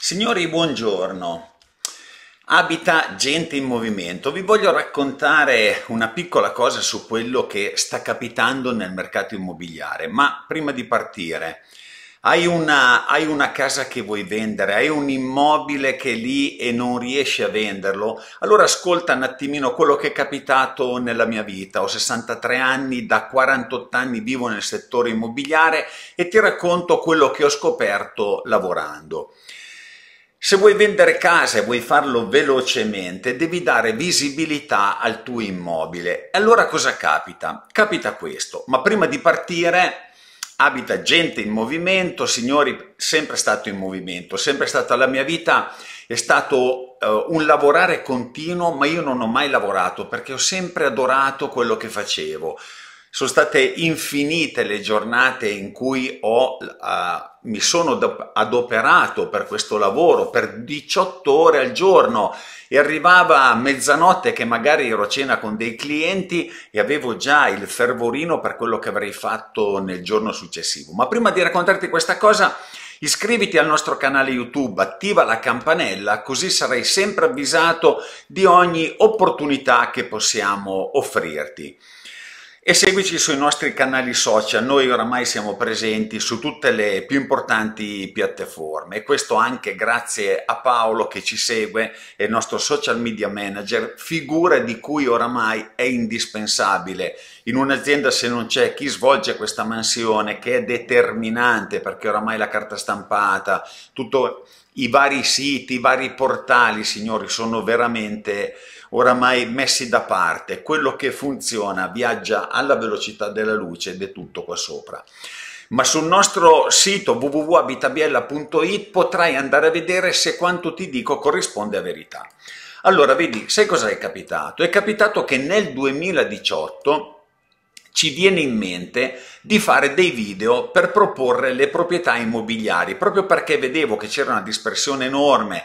Signori, buongiorno. Abita gente in movimento. Vi voglio raccontare una piccola cosa su quello che sta capitando nel mercato immobiliare, ma prima di partire, hai una, hai una, casa che vuoi vendere, hai un immobile che è lì e non riesci a venderlo, allora ascolta un attimino quello che è capitato nella mia vita. Ho 63 anni, da 48 anni vivo nel settore immobiliare e ti racconto quello che ho scoperto lavorando. Se vuoi vendere casa e vuoi farlo velocemente, devi dare visibilità al tuo immobile. E allora cosa capita? Capita questo, ma prima di partire abita gente in movimento, signori, sempre stato in movimento, sempre stata la mia vita, è stato uh, un lavorare continuo, ma io non ho mai lavorato perché ho sempre adorato quello che facevo. Sono state infinite le giornate in cui ho... Uh, mi sono adoperato per questo lavoro per 18 ore al giorno e arrivava a mezzanotte che magari ero a cena con dei clienti e avevo già il fervorino per quello che avrei fatto nel giorno successivo. Ma prima di raccontarti questa cosa Iscriviti al nostro canale YouTube, attiva la campanella, così sarai sempre avvisato di ogni opportunità che possiamo offrirti e seguici sui nostri canali social. Noi oramai siamo presenti su tutte le più importanti piattaforme e questo anche grazie a Paolo che ci segue, è il nostro social media manager, figura di cui oramai è indispensabile. In un'azienda se non c'è chi svolge questa mansione che è determinante perché oramai la carta stampata, tutti i vari siti, i vari portali, signori, sono veramente oramai messi da parte, quello che funziona viaggia alla velocità della luce ed è tutto qua sopra ma sul nostro sito www.abitabiella.it potrai andare a vedere se quanto ti dico corrisponde a verità. Allora, vedi, sai cosa è capitato? È capitato che nel 2018 ci viene in mente di fare dei video per proporre le proprietà immobiliari, proprio perché vedevo che c'era una dispersione enorme,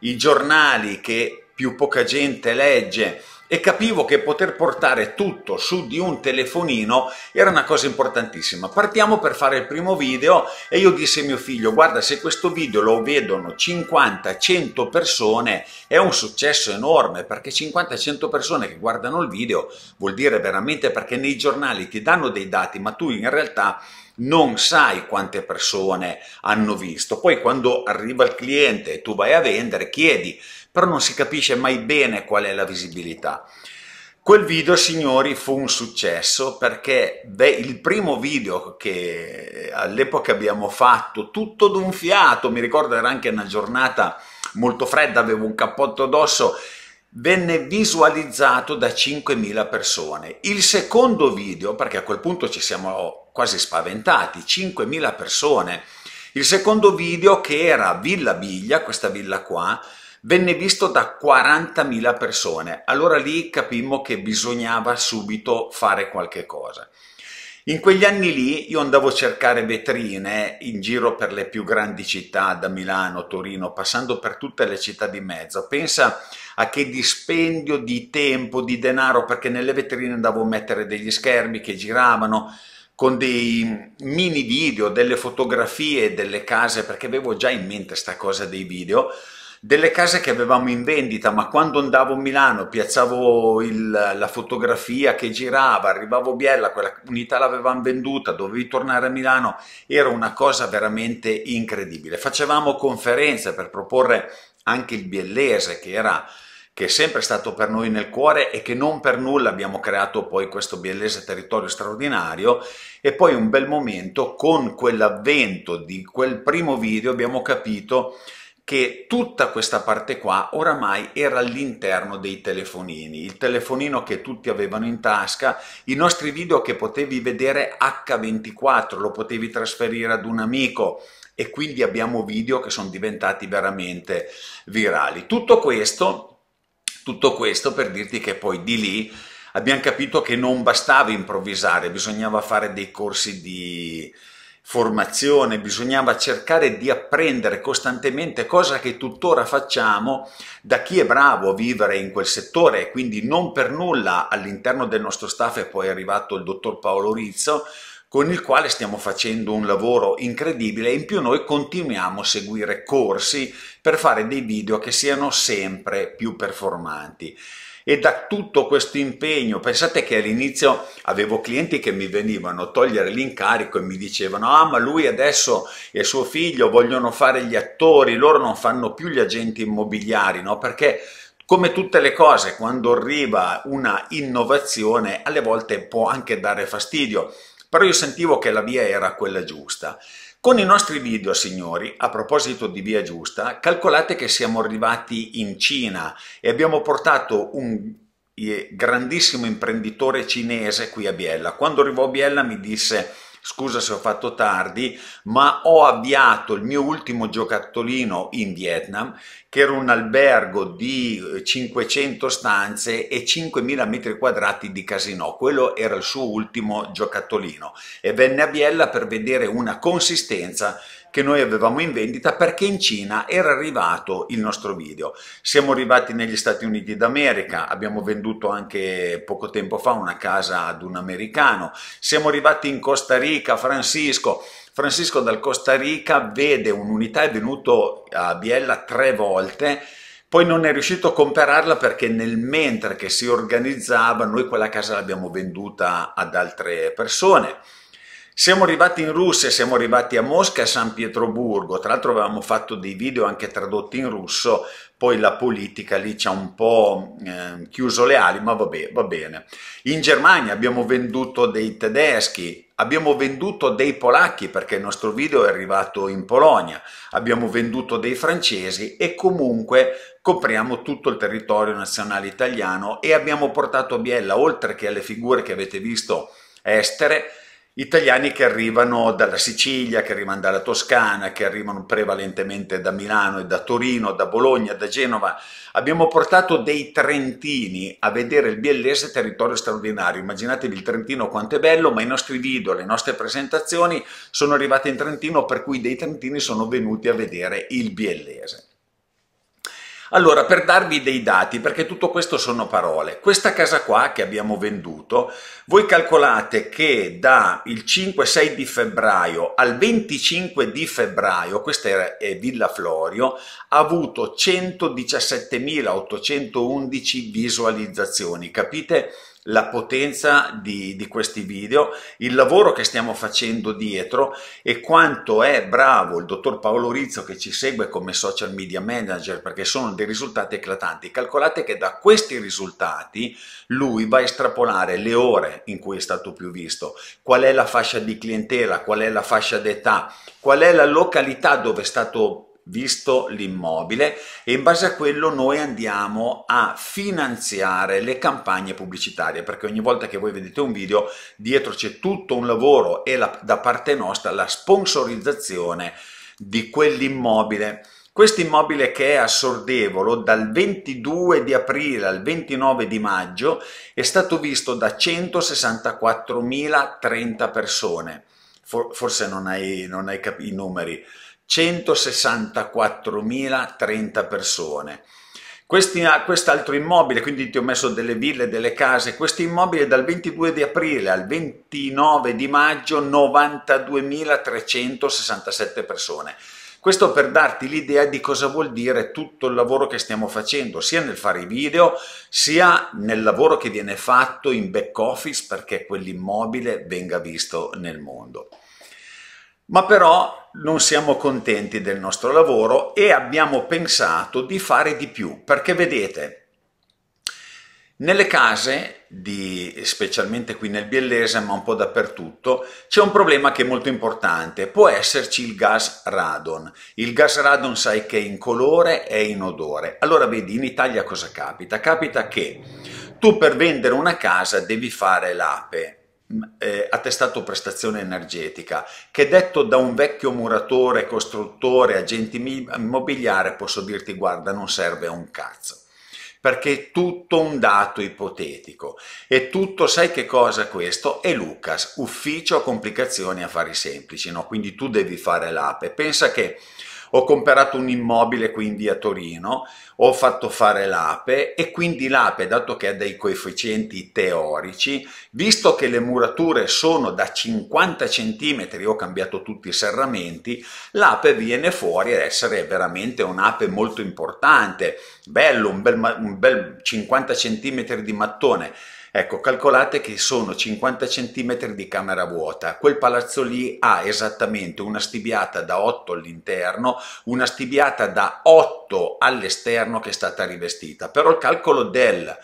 i giornali che più poca gente legge e capivo che poter portare tutto su di un telefonino era una cosa importantissima. Partiamo per fare il primo video e io dissi a mio figlio guarda se questo video lo vedono 50-100 persone è un successo enorme perché 50-100 persone che guardano il video vuol dire veramente perché nei giornali ti danno dei dati ma tu in realtà non sai quante persone hanno visto. Poi quando arriva il cliente e tu vai a vendere chiedi però non si capisce mai bene qual è la visibilità. Quel video, signori, fu un successo perché beh, il primo video che all'epoca abbiamo fatto, tutto d'un fiato, mi ricordo era anche una giornata molto fredda, avevo un cappotto addosso, venne visualizzato da 5.000 persone. Il secondo video, perché a quel punto ci siamo quasi spaventati, 5.000 persone, il secondo video che era Villa Biglia, questa villa qua, venne visto da 40.000 persone. Allora lì capimmo che bisognava subito fare qualche cosa. In quegli anni lì io andavo a cercare vetrine in giro per le più grandi città, da Milano, Torino, passando per tutte le città di mezzo. Pensa a che dispendio di tempo, di denaro, perché nelle vetrine andavo a mettere degli schermi che giravano, con dei mini video, delle fotografie delle case, perché avevo già in mente questa cosa dei video, delle case che avevamo in vendita, ma quando andavo a Milano piazzavo il, la fotografia che girava, arrivavo a Biella, quella unità l'avevamo venduta, dovevi tornare a Milano, era una cosa veramente incredibile. Facevamo conferenze per proporre anche il biellese che era che è sempre stato per noi nel cuore e che non per nulla abbiamo creato poi questo biellese territorio straordinario e poi un bel momento con quell'avvento di quel primo video abbiamo capito che tutta questa parte qua oramai era all'interno dei telefonini, il telefonino che tutti avevano in tasca, i nostri video che potevi vedere H24, lo potevi trasferire ad un amico, e quindi abbiamo video che sono diventati veramente virali. Tutto questo, tutto questo per dirti che poi di lì abbiamo capito che non bastava improvvisare, bisognava fare dei corsi di formazione, bisognava cercare di apprendere costantemente, cosa che tuttora facciamo, da chi è bravo a vivere in quel settore. Quindi non per nulla all'interno del nostro staff è poi arrivato il dottor Paolo Rizzo, con il quale stiamo facendo un lavoro incredibile e in più noi continuiamo a seguire corsi per fare dei video che siano sempre più performanti e da tutto questo impegno, pensate che all'inizio avevo clienti che mi venivano a togliere l'incarico e mi dicevano ah ma lui adesso e suo figlio vogliono fare gli attori, loro non fanno più gli agenti immobiliari, no? Perché come tutte le cose, quando arriva una innovazione, alle volte può anche dare fastidio, però io sentivo che la via era quella giusta. Con i nostri video, signori, a proposito di Via Giusta, calcolate che siamo arrivati in Cina e abbiamo portato un eh, grandissimo imprenditore cinese qui a Biella. Quando arrivò a Biella mi disse Scusa se ho fatto tardi, ma ho avviato il mio ultimo giocattolino in Vietnam, che era un albergo di 500 eh, stanze e 5.000 metri quadrati di casino. Quello era il suo ultimo giocattolino e venne a Biella per vedere una consistenza che noi avevamo in vendita perché in Cina era arrivato il nostro video. Siamo arrivati negli Stati Uniti d'America, abbiamo venduto anche poco tempo fa una casa ad un americano, siamo arrivati in Costa Rica, Francisco, Francisco dal Costa Rica vede un'unità, è venuto a Biella tre volte, poi non è riuscito a comprarla perché nel mentre che si organizzava noi quella casa l'abbiamo venduta ad altre persone. Siamo arrivati in Russia, siamo arrivati a Mosca a San Pietroburgo, tra l'altro avevamo fatto dei video anche tradotti in russo, poi la politica lì ci ha un po' eh, chiuso le ali, ma vabbè, va bene. In Germania abbiamo venduto dei tedeschi, abbiamo venduto dei polacchi perché il nostro video è arrivato in Polonia, abbiamo venduto dei francesi e comunque copriamo tutto il territorio nazionale italiano e abbiamo portato a Biella, oltre che alle figure che avete visto estere, italiani che arrivano dalla Sicilia, che arrivano dalla Toscana, che arrivano prevalentemente da Milano e da Torino, da Bologna, da Genova. Abbiamo portato dei trentini a vedere il Biellese Territorio Straordinario. Immaginatevi il Trentino quanto è bello, ma i nostri video, le nostre presentazioni sono arrivate in Trentino, per cui dei trentini sono venuti a vedere il Biellese. Allora, per darvi dei dati, perché tutto questo sono parole, questa casa qua che abbiamo venduto, voi calcolate che dal 5-6 di febbraio al 25 di febbraio, questa era eh, Villa Florio, ha avuto 117.811 visualizzazioni, capite? la potenza di, di, questi video, il lavoro che stiamo facendo dietro e quanto è bravo il dottor Paolo Rizzo che ci segue come social media manager perché sono dei risultati eclatanti. Calcolate che da questi risultati lui va a estrapolare le ore in cui è stato più visto, qual è la fascia di clientela, qual è la fascia d'età, qual è la località dove è stato più visto l'immobile e in base a quello noi andiamo a finanziare le campagne pubblicitarie perché ogni volta che voi vedete un video dietro c'è tutto un lavoro e la, da parte nostra la sponsorizzazione di quell'immobile. Questo immobile che è a Sordevolo dal 22 di aprile al 29 di maggio è stato visto da 164.030 persone for, forse non hai, non hai capito i numeri, 164.030 persone. Questi, ah, quest'altro immobile, quindi ti ho messo delle ville, delle case, questo immobile dal 22 di aprile al 29 di maggio 92.367 persone. Questo per darti l'idea di cosa vuol dire tutto il lavoro che stiamo facendo, sia nel fare i video, sia nel lavoro che viene fatto in back office perché quell'immobile venga visto nel mondo. Ma però non siamo contenti del nostro lavoro e abbiamo pensato di fare di più, perché vedete, nelle case, di, specialmente qui nel Biellese, ma un po' dappertutto, c'è un problema che è molto importante, può esserci il gas radon. Il gas radon sai che è in colore e in odore. Allora vedi, in Italia cosa capita? Capita che tu per vendere una casa devi fare l'ape, mm, eh, attestato prestazione energetica, che detto da un vecchio muratore, costruttore, agente immobiliare, posso dirti guarda non serve un cazzo perché è tutto un dato ipotetico. E tutto, sai che cosa questo? È Lucas, ufficio complicazioni affari semplici, no? Quindi tu devi fare l'app pensa che ho comprato un immobile quindi a Torino, ho fatto fare l'APE e quindi l'APE, dato che ha dei coefficienti teorici, visto che le murature sono da 50 cm, ho cambiato tutti i serramenti, l'APE viene fuori ad essere veramente un'APE molto importante, bello, un bel, un bel 50 cm di mattone, Ecco, calcolate che sono 50 cm di camera vuota. Quel palazzo lì ha esattamente una stibiata da 8 all'interno, una stibiata da 8 all'esterno che è stata rivestita. Però il calcolo del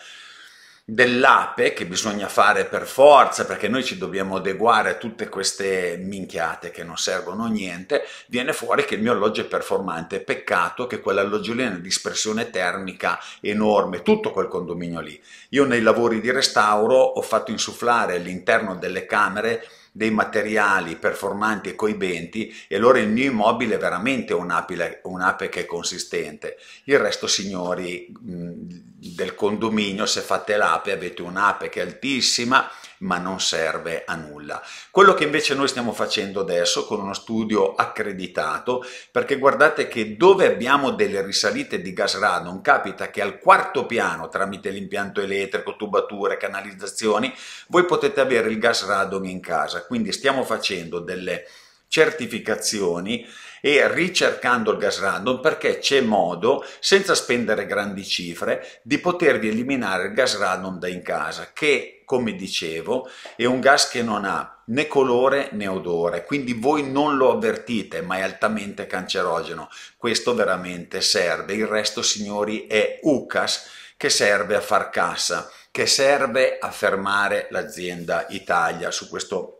dell'ape che bisogna fare per forza, perché noi ci dobbiamo adeguare a tutte queste minchiate che non servono a niente, viene fuori che il mio alloggio è performante. Peccato che quell'alloggio lì è una dispersione termica enorme, tutto quel condominio lì. Io nei lavori di restauro ho fatto insufflare all'interno delle camere dei materiali performanti e coibenti e allora il mio immobile è veramente un'ape un che è consistente. Il resto, signori, mh, del condominio, se fate l'ape avete un'ape che è altissima, ma non serve a nulla. Quello che invece noi stiamo facendo adesso con uno studio accreditato, perché guardate che dove abbiamo delle risalite di gas radon, capita che al quarto piano, tramite l'impianto elettrico, tubature, canalizzazioni, voi potete avere il gas radon in casa. Quindi stiamo facendo delle certificazioni e ricercando il gas random perché c'è modo, senza spendere grandi cifre, di potervi eliminare il gas random da in casa che, come dicevo, è un gas che non ha né colore né odore, quindi voi non lo avvertite ma è altamente cancerogeno. Questo veramente serve, il resto signori è UCAS che serve a far cassa, che serve a fermare l'azienda Italia su questo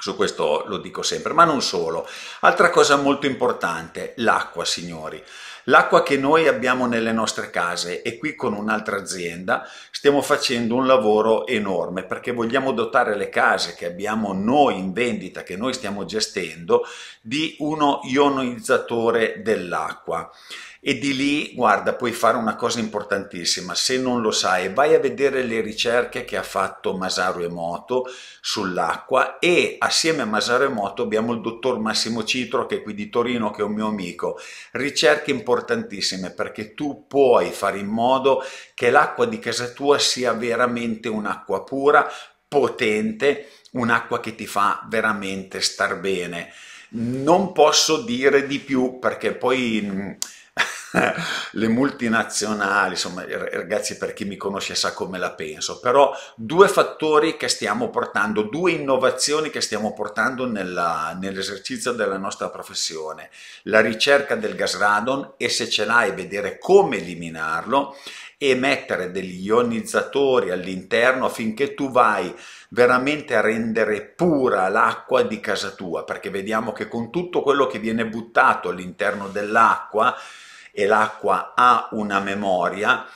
su questo lo dico sempre, ma non solo. Altra cosa molto importante, l'acqua signori. L'acqua che noi abbiamo nelle nostre case e qui con un'altra azienda stiamo facendo un lavoro enorme perché vogliamo dotare le case che abbiamo noi in vendita, che noi stiamo gestendo, di uno ionizzatore dell'acqua e di lì, guarda, puoi fare una cosa importantissima, se non lo sai, vai a vedere le ricerche che ha fatto Masaru Emoto sull'acqua e assieme a Masaru Emoto abbiamo il dottor Massimo Citro che è qui di Torino, che è un mio amico, ricerche importantissime perché tu puoi fare in modo che l'acqua di casa tua sia veramente un'acqua pura, potente, un'acqua che ti fa veramente star bene. Non posso dire di più perché poi mm, le multinazionali, insomma ragazzi per chi mi conosce sa come la penso, però due fattori che stiamo portando, due innovazioni che stiamo portando nell'esercizio della nostra professione, la ricerca del gas radon e se ce l'hai vedere come eliminarlo e mettere degli ionizzatori all'interno affinché tu vai veramente a rendere pura l'acqua di casa tua, perché vediamo che con tutto quello che viene buttato all'interno dell'acqua e l'acqua ha una memoria,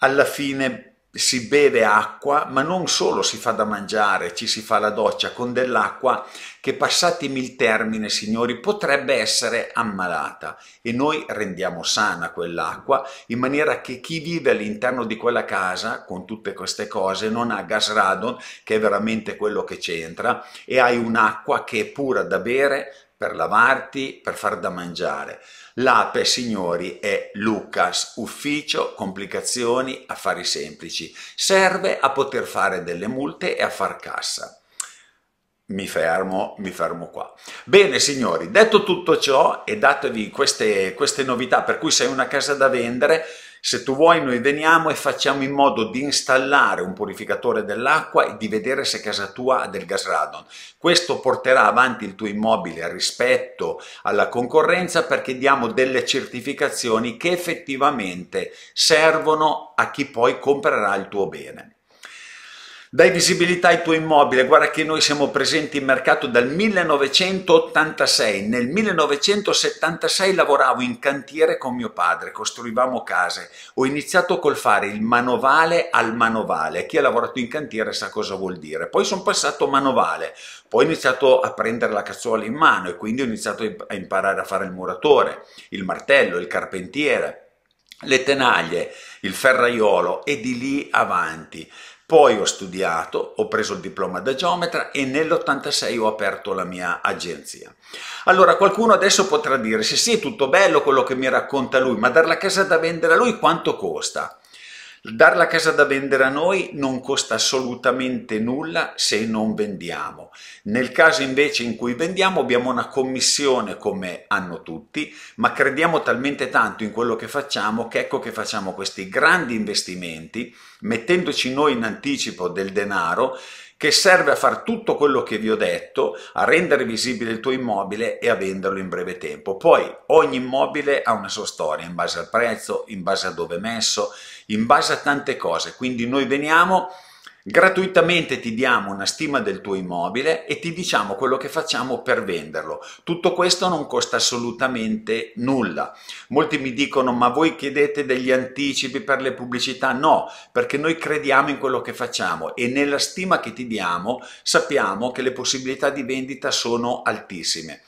alla fine si beve acqua, ma non solo si fa da mangiare, ci si fa la doccia con dell'acqua che passatemi il termine, signori, potrebbe essere ammalata e noi rendiamo sana quell'acqua in maniera che chi vive all'interno di quella casa con tutte queste cose non ha gas radon, che è veramente quello che c'entra, e hai un'acqua che è pura da bere, per lavarti, per far da mangiare. L'ape, signori, è Lucas, ufficio, complicazioni, affari semplici. Serve a poter fare delle multe e a far cassa. Mi fermo, mi fermo qua. Bene signori, detto tutto ciò e datevi queste, queste novità per cui se hai una casa da vendere, se tu vuoi noi veniamo e facciamo in modo di installare un purificatore dell'acqua e di vedere se casa tua ha del gas radon. Questo porterà avanti il tuo immobile rispetto alla concorrenza perché diamo delle certificazioni che effettivamente servono a chi poi comprerà il tuo bene. Dai visibilità ai tuoi immobili, guarda che noi siamo presenti in mercato dal 1986, nel 1976 lavoravo in cantiere con mio padre, costruivamo case, ho iniziato col fare il manovale al manovale, chi ha lavorato in cantiere sa cosa vuol dire, poi sono passato manovale, poi ho iniziato a prendere la cazzuola in mano e quindi ho iniziato a imparare a fare il muratore, il martello, il carpentiere, le tenaglie, il ferraiolo e di lì avanti. Poi ho studiato, ho preso il diploma da geometra e nell'86 ho aperto la mia agenzia. Allora qualcuno adesso potrà dire sì sì è tutto bello quello che mi racconta lui ma dare la casa da vendere a lui quanto costa? Dar la casa da vendere a noi non costa assolutamente nulla se non vendiamo. Nel caso invece in cui vendiamo abbiamo una commissione come hanno tutti, ma crediamo talmente tanto in quello che facciamo che ecco che facciamo questi grandi investimenti mettendoci noi in anticipo del denaro che serve a fare tutto quello che vi ho detto, a rendere visibile il tuo immobile e a venderlo in breve tempo. Poi ogni immobile ha una sua storia in base al prezzo, in base a dove è messo, in base a tante cose, quindi noi veniamo Gratuitamente ti diamo una stima del tuo immobile e ti diciamo quello che facciamo per venderlo. Tutto questo non costa assolutamente nulla. Molti mi dicono ma voi chiedete degli anticipi per le pubblicità? No, perché noi crediamo in quello che facciamo e nella stima che ti diamo sappiamo che le possibilità di vendita sono altissime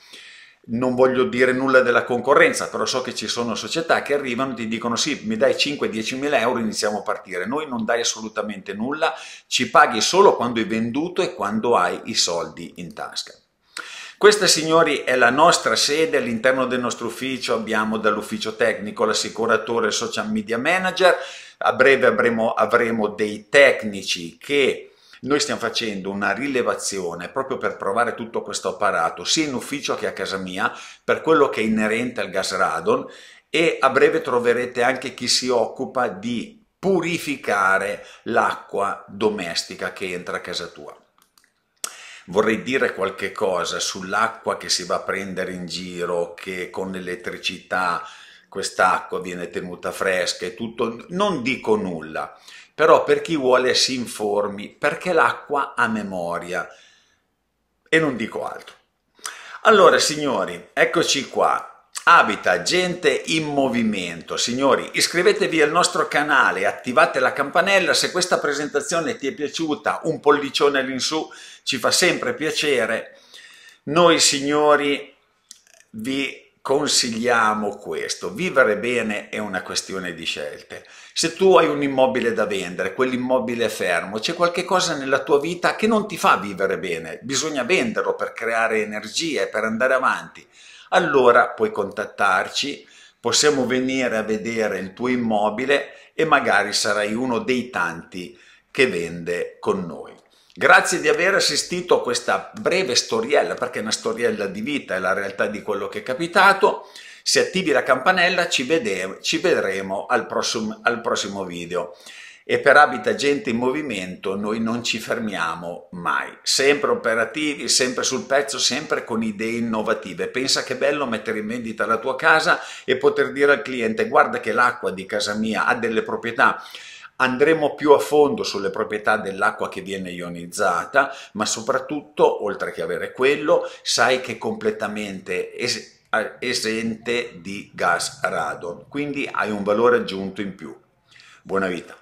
non voglio dire nulla della concorrenza, però so che ci sono società che arrivano e ti dicono sì, mi dai 5-10 mila euro iniziamo a partire. Noi non dai assolutamente nulla, ci paghi solo quando hai venduto e quando hai i soldi in tasca. Questa, signori, è la nostra sede, all'interno del nostro ufficio abbiamo dall'ufficio tecnico l'assicuratore, social media manager, a breve avremo, avremo dei tecnici che noi stiamo facendo una rilevazione proprio per provare tutto questo apparato, sia in ufficio che a casa mia, per quello che è inerente al gas radon e a breve troverete anche chi si occupa di purificare l'acqua domestica che entra a casa tua. Vorrei dire qualche cosa sull'acqua che si va a prendere in giro, che con l'elettricità quest'acqua viene tenuta fresca e tutto, non dico nulla però per chi vuole si informi, perché l'acqua ha memoria e non dico altro. Allora signori, eccoci qua, Abita gente in movimento. Signori, iscrivetevi al nostro canale, attivate la campanella, se questa presentazione ti è piaciuta, un pollicione all'insù ci fa sempre piacere. Noi signori vi consigliamo questo. Vivere bene è una questione di scelte. Se tu hai un immobile da vendere, quell'immobile è fermo, c'è qualche cosa nella tua vita che non ti fa vivere bene, bisogna venderlo per creare energie, per andare avanti. Allora puoi contattarci, possiamo venire a vedere il tuo immobile e magari sarai uno dei tanti che vende con noi. Grazie di aver assistito a questa breve storiella, perché è una storiella di vita, è la realtà di quello che è capitato. Se attivi la campanella ci, vede, ci vedremo al prossimo, al prossimo video. E per Abita Gente in Movimento noi non ci fermiamo mai, sempre operativi, sempre sul pezzo, sempre con idee innovative. Pensa che è bello mettere in vendita la tua casa e poter dire al cliente guarda che l'acqua di casa mia ha delle proprietà Andremo più a fondo sulle proprietà dell'acqua che viene ionizzata, ma soprattutto, oltre che avere quello, sai che è completamente es esente di gas radon, quindi hai un valore aggiunto in più. Buona vita!